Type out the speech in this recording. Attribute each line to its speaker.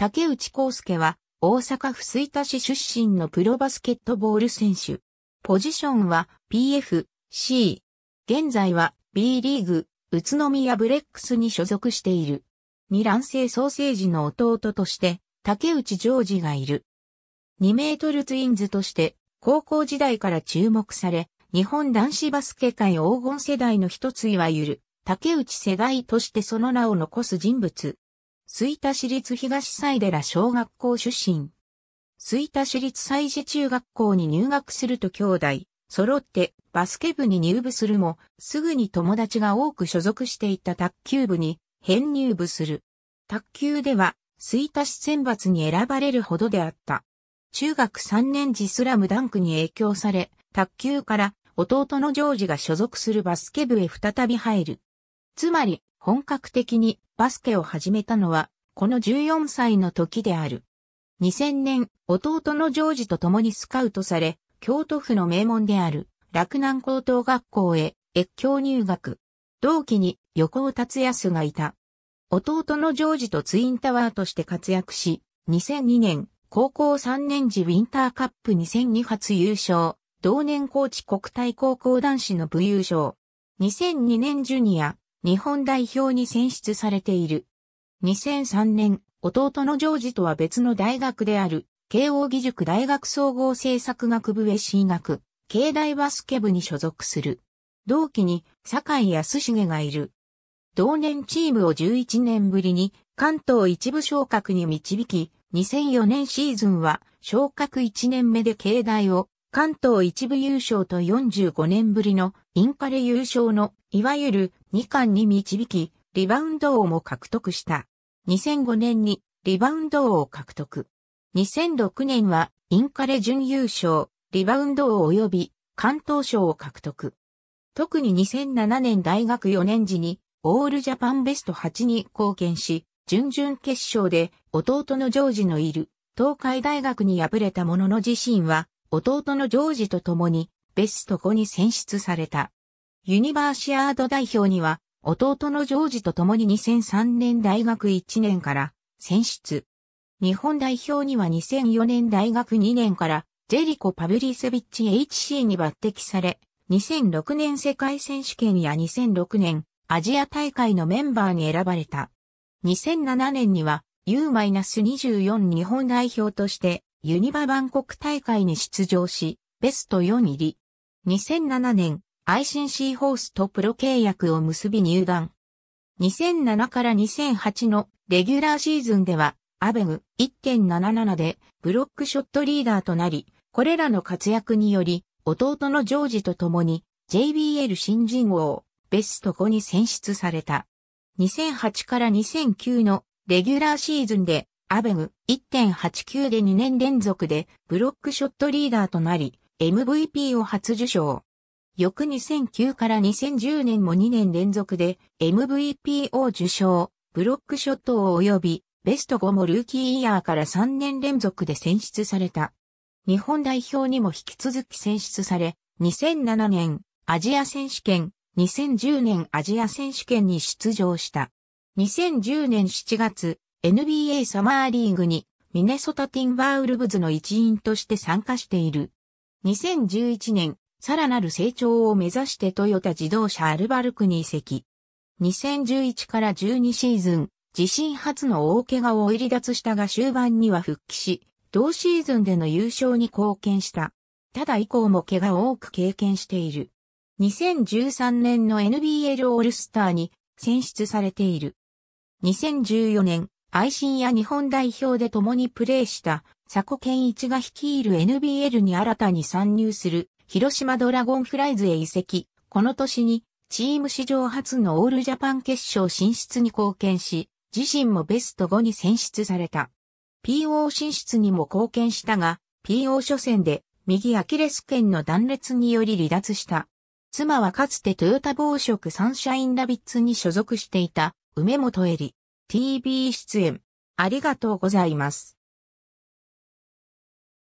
Speaker 1: 竹内康介は、大阪府吹田市出身のプロバスケットボール選手。ポジションは PF、C。現在は B リーグ、宇都宮ブレックスに所属している。二卵性ソーセージの弟として、竹内ジョージがいる。2メートルツインズとして、高校時代から注目され、日本男子バスケ界黄金世代の一ついわゆる、竹内世代としてその名を残す人物。水田市立東西寺小学校出身。水田市立西寺中学校に入学すると兄弟、揃ってバスケ部に入部するも、すぐに友達が多く所属していた卓球部に編入部する。卓球では、水田市選抜に選ばれるほどであった。中学3年時スラムダンクに影響され、卓球から弟のジョージが所属するバスケ部へ再び入る。つまり、本格的にバスケを始めたのは、この14歳の時である。2000年、弟のジョージと共にスカウトされ、京都府の名門である、洛南高等学校へ、越境入学。同期に横尾達康がいた。弟のジョージとツインタワーとして活躍し、2002年、高校3年時ウィンターカップ2002初優勝、同年高知国体高校男子の部優勝。2002年ジュニア、日本代表に選出されている。2003年、弟のジョージとは別の大学である、慶応義塾大学総合政策学部へ進学、慶大バスケ部に所属する。同期に、坂井康重がいる。同年チームを11年ぶりに、関東一部昇格に導き、2004年シーズンは、昇格1年目で慶大を、関東一部優勝と45年ぶりのインカレ優勝の、いわゆる2冠に導き、リバウンド王も獲得した。2005年にリバウンド王を獲得。2006年はインカレ準優勝、リバウンド王及び関東賞を獲得。特に2007年大学4年時にオールジャパンベスト8に貢献し、準々決勝で弟のジョージのいる東海大学に敗れたものの自身は弟のジョージと共にベスト5に選出された。ユニバーシアード代表には、弟のジョージと共に2003年大学1年から選出。日本代表には2004年大学2年からジェリコ・パブリスビッチ HC に抜擢され、2006年世界選手権や2006年アジア大会のメンバーに選ばれた。2007年には U-24 日本代表としてユニババンコク大会に出場し、ベスト4入り。2007年アイシンシーホースとプロ契約を結び入団。2007から2008のレギュラーシーズンでは、アベグ1.77でブロックショットリーダーとなり、これらの活躍により、弟のジョージと共に JBL 新人王、ベスト5に選出された。2008から2009のレギュラーシーズンで、アベグ1.89で2年連続でブロックショットリーダーとなり、MVP を初受賞。翌2009から2010年も2年連続で MVP を受賞、ブロックショットを及び、ベスト5もルーキーイヤーから3年連続で選出された。日本代表にも引き続き選出され、2007年アジア選手権、2010年アジア選手権に出場した。2010年7月、NBA サマーリーグにミネソタティンバーウルブズの一員として参加している。2011年さらなる成長を目指してトヨタ自動車アルバルクに移籍。2011から12シーズン、自身初の大怪我を離脱したが終盤には復帰し、同シーズンでの優勝に貢献した。ただ以降も怪我を多く経験している。2013年の NBL オールスターに選出されている。2014年、愛心や日本代表で共にプレーした佐古健一が率いる NBL に新たに参入する広島ドラゴンフライズへ移籍、この年にチーム史上初のオールジャパン決勝進出に貢献し、自身もベスト5に選出された。PO 進出にも貢献したが、PO 初戦で右アキレス腱の断裂により離脱した。妻はかつてトヨタ暴食サンシャインラビッツに所属していた梅本恵里。TV 出演。ありがとうございます。